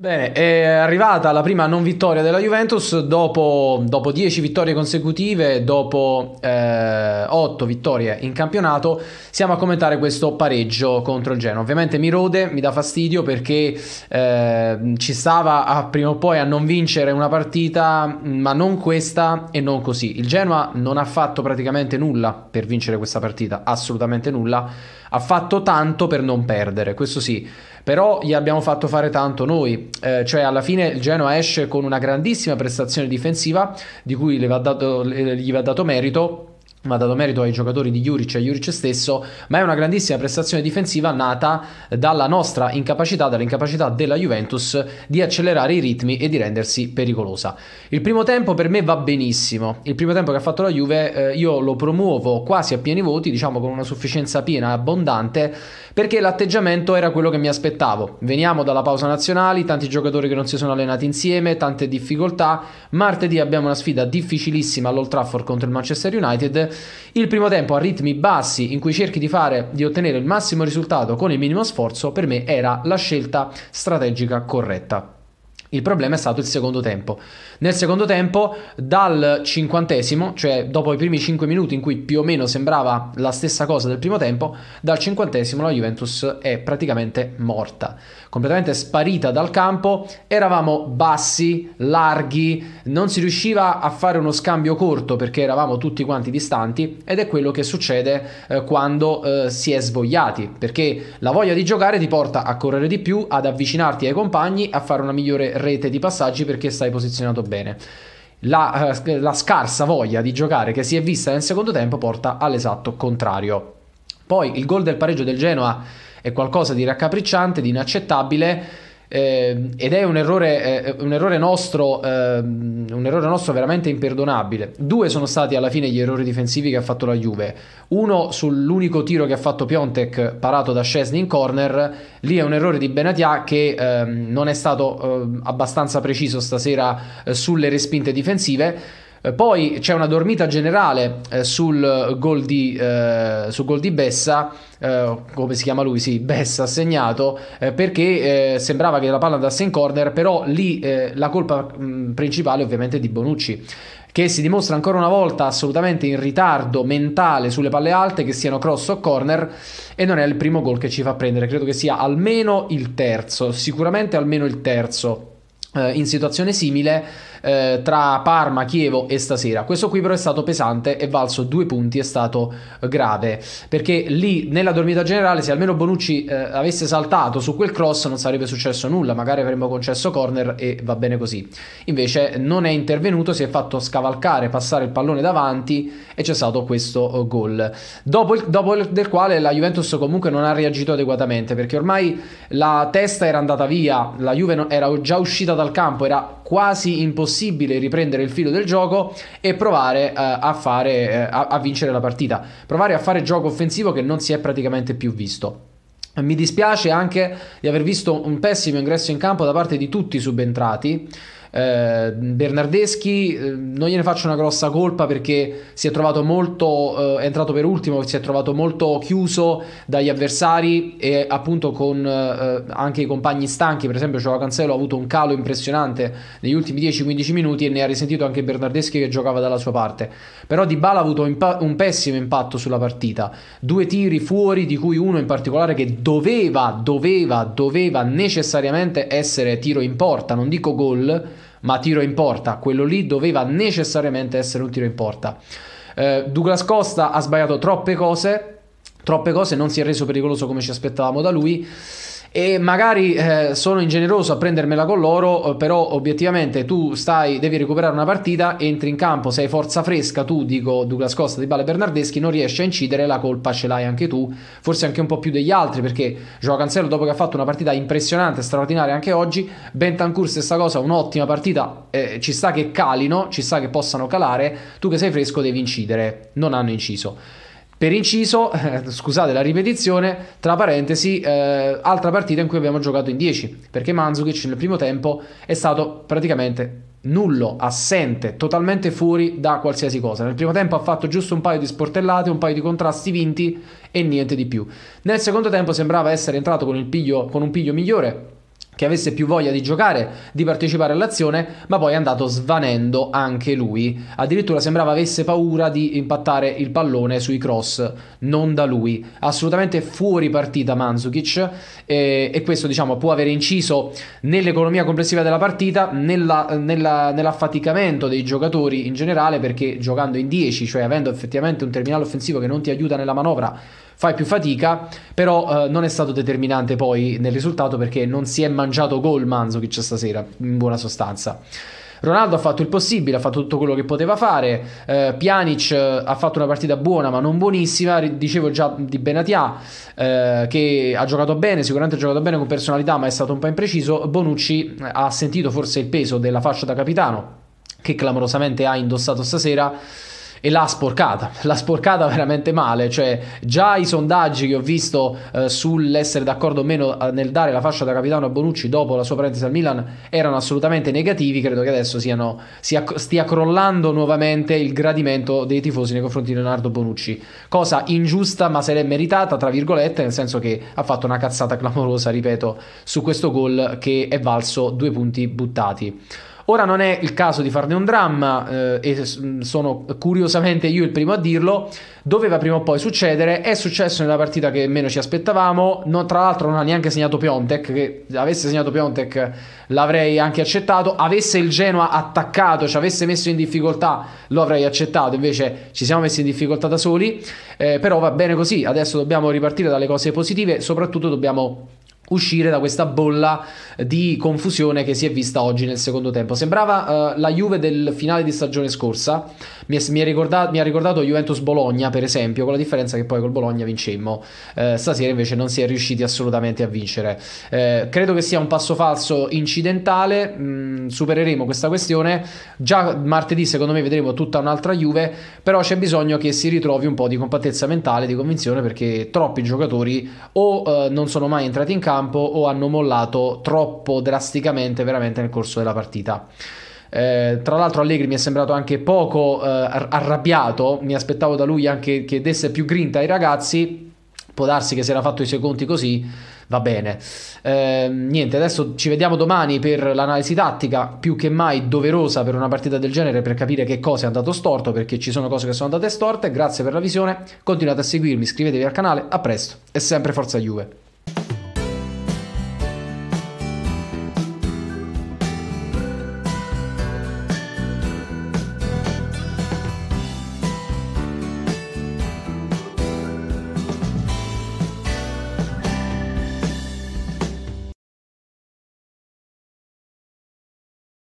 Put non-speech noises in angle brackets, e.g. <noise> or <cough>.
Bene, è arrivata la prima non vittoria della Juventus dopo, dopo 10 vittorie consecutive, dopo eh, 8 vittorie in campionato. Siamo a commentare questo pareggio contro il Genoa. Ovviamente mi rode, mi dà fastidio perché eh, ci stava a, prima o poi a non vincere una partita, ma non questa e non così. Il Genoa non ha fatto praticamente nulla per vincere questa partita, assolutamente nulla. Ha fatto tanto per non perdere, questo sì però gli abbiamo fatto fare tanto noi, eh, cioè alla fine il Genoa esce con una grandissima prestazione difensiva di cui va dato, gli va dato merito va dato merito ai giocatori di Juric e Juric stesso, ma è una grandissima prestazione difensiva nata dalla nostra incapacità, dall'incapacità della Juventus di accelerare i ritmi e di rendersi pericolosa. Il primo tempo per me va benissimo, il primo tempo che ha fatto la Juve eh, io lo promuovo quasi a pieni voti, diciamo con una sufficienza piena, e abbondante, perché l'atteggiamento era quello che mi aspettavo. Veniamo dalla pausa nazionale, tanti giocatori che non si sono allenati insieme, tante difficoltà, martedì abbiamo una sfida difficilissima all'Old Trafford contro il Manchester United, il primo tempo a ritmi bassi in cui cerchi di, fare, di ottenere il massimo risultato con il minimo sforzo per me era la scelta strategica corretta. Il problema è stato il secondo tempo. Nel secondo tempo, dal cinquantesimo, cioè dopo i primi cinque minuti in cui più o meno sembrava la stessa cosa del primo tempo, dal cinquantesimo la Juventus è praticamente morta, completamente sparita dal campo. Eravamo bassi, larghi, non si riusciva a fare uno scambio corto perché eravamo tutti quanti distanti ed è quello che succede eh, quando eh, si è svogliati, perché la voglia di giocare ti porta a correre di più, ad avvicinarti ai compagni, a fare una migliore rete di passaggi perché stai posizionato bene. La, eh, la, scarsa voglia di giocare che si è vista nel secondo tempo porta all'esatto contrario. Poi il gol del pareggio del Genoa è qualcosa di raccapricciante, di inaccettabile eh, ed è un errore, eh, un, errore nostro, eh, un errore nostro veramente imperdonabile. Due sono stati alla fine gli errori difensivi che ha fatto la Juve. Uno sull'unico tiro che ha fatto Piontek parato da Scesni in corner, lì è un errore di Benatia che ehm, non è stato ehm, abbastanza preciso stasera eh, sulle respinte difensive. Eh, poi c'è una dormita generale eh, sul, gol di, eh, sul, gol di, Bessa, eh, come si chiama lui? Sì, Bessa ha segnato, eh, perché eh, sembrava che la palla andasse in corner, però lì la colpa mh, principale ovviamente è di Bonucci che si dimostra ancora una volta assolutamente in ritardo mentale sulle palle alte, che siano cross o corner, e non è il primo gol che ci fa prendere, credo che sia almeno il terzo, sicuramente almeno il terzo in situazione simile eh, tra Parma, Chievo e stasera. Questo qui però è stato pesante, è valso due punti, è stato grave, perché lì nella dormita generale se almeno Bonucci eh, avesse saltato su quel cross non sarebbe successo nulla, magari avremmo concesso corner e va bene così. Invece non è intervenuto, si è fatto scavalcare, passare il pallone davanti e c'è stato questo eh, gol. Dopo, il, dopo il, del quale la Juventus comunque non ha reagito adeguatamente perché ormai la testa era andata via, la Juve era già uscita dal campo, era quasi impossibile possibile riprendere il filo del gioco e provare eh, a, fare, eh, a, a vincere la partita. Provare a fare gioco offensivo che non si è praticamente più visto. Mi dispiace anche di aver visto un pessimo ingresso in campo da parte di tutti i subentrati. Eh, Bernardeschi eh, non gliene faccio una grossa colpa perché si è trovato molto, eh, è entrato per ultimo, si è trovato molto chiuso dagli avversari e appunto con eh, anche i compagni stanchi, per esempio Gioca Cancelo ha avuto un calo impressionante negli ultimi 10-15 minuti e ne ha risentito anche Bernardeschi che giocava dalla sua parte. Però Di Bala ha avuto impa- un pessimo impatto sulla partita, due tiri fuori di cui uno in particolare che doveva, doveva, doveva necessariamente essere tiro in porta, non dico gol ma tiro in porta. Quello lì doveva necessariamente essere un tiro in porta. Eh, Douglas Costa ha sbagliato troppe cose, troppe cose, non si è reso pericoloso come ci aspettavamo da lui e magari eh, sono ingeneroso a prendermela con loro, eh, però obiettivamente tu stai, devi recuperare una partita, entri in campo, sei forza fresca, tu dico Douglas Costa, Di Bale Bernardeschi, non riesci a incidere, la colpa ce l'hai anche tu, forse anche un po' più degli altri perché Joao Cancelo dopo che ha fatto una partita impressionante, straordinaria anche oggi, Bentancur stessa cosa, un'ottima partita, eh, ci sta che calino, ci sta che possano calare, tu che sei fresco devi incidere, non hanno inciso. Per inciso, eh, scusate la ripetizione, tra parentesi, eh, altra partita in cui abbiamo giocato in 10, perché Manzukic nel primo tempo è stato praticamente nullo, assente, totalmente fuori da qualsiasi cosa. Nel primo tempo ha fatto giusto un paio di sportellate, un paio di contrasti vinti e niente di più. Nel secondo tempo sembrava essere entrato con, piglio, con un piglio migliore che avesse più voglia di giocare, di partecipare all'azione, ma poi è andato svanendo anche lui. Addirittura sembrava avesse paura di impattare il pallone sui cross, non da lui. Assolutamente fuori partita Manzukic e, e questo diciamo può aver inciso nell'economia complessiva della partita, nella, nella, nell'affaticamento dei giocatori in generale, perché giocando in 10, cioè avendo effettivamente un terminale offensivo che non ti aiuta nella manovra, fai più fatica, però eh, non è stato determinante poi nel risultato perché non si è mangiato gol c'è stasera, in buona sostanza. Ronaldo ha fatto il possibile, ha fatto tutto quello che poteva fare. Eh, Pjanic eh, ha fatto una partita buona, ma non buonissima. Dicevo già di Benatia eh, che ha giocato bene, sicuramente ha giocato bene con personalità, ma è stato un po' impreciso. Bonucci eh, ha sentito forse il peso della fascia da capitano che clamorosamente ha indossato stasera e l'ha sporcata, <laughs> l'ha sporcata veramente male, cioè già i sondaggi che ho visto eh, sull'essere d'accordo o meno eh, nel dare la fascia da capitano a Bonucci dopo la sua parentesi al Milan erano assolutamente negativi, credo che adesso siano, sia, stia crollando nuovamente il gradimento dei tifosi nei confronti di Leonardo Bonucci, cosa ingiusta ma se l'è meritata, tra virgolette, nel senso che ha fatto una cazzata <laughs> clamorosa, ripeto, su questo gol che è valso due punti buttati. Ora non è il caso di farne un dramma, eh, e sono curiosamente io il primo a dirlo, doveva prima o poi succedere, è successo nella partita che meno ci aspettavamo, non, tra l'altro non ha neanche segnato Piontek, che avesse segnato Piontek l'avrei anche accettato, avesse il Genoa attaccato, ci avesse messo in difficoltà lo avrei accettato, invece ci siamo messi in difficoltà da soli, eh, però va bene così, adesso dobbiamo ripartire dalle cose positive, soprattutto dobbiamo uscire da questa bolla eh, di confusione che si è vista oggi nel secondo tempo. Sembrava uh, la Juve del finale di stagione scorsa, mi, è, mi, è ricordato, mi, ha ricordato Juventus Bologna per esempio, con la differenza che poi col Bologna vincemmo, uh, stasera invece non si è riusciti assolutamente a vincere. Uh, credo che sia un passo falso incidentale, mm, supereremo questa questione, già martedì secondo me vedremo tutta un'altra Juve, però c'è bisogno che si ritrovi un po' di compattezza mentale, di convinzione, perché troppi giocatori o non sono mai entrati in campo, campo o hanno mollato troppo drasticamente veramente nel corso della partita. Eh, tra l'altro Allegri mi è sembrato anche poco eh, arrabbiato, mi aspettavo da lui anche che desse più grinta ai ragazzi, può darsi che si era fatto i suoi conti così, va bene. Eh, niente, adesso ci vediamo domani per l'analisi tattica, più che mai doverosa per una partita del genere per capire che cosa è andato storto, perché ci sono cose che sono andate storte. Grazie per la visione, continuate a seguirmi, iscrivetevi al canale, a presto e sempre Forza Juve.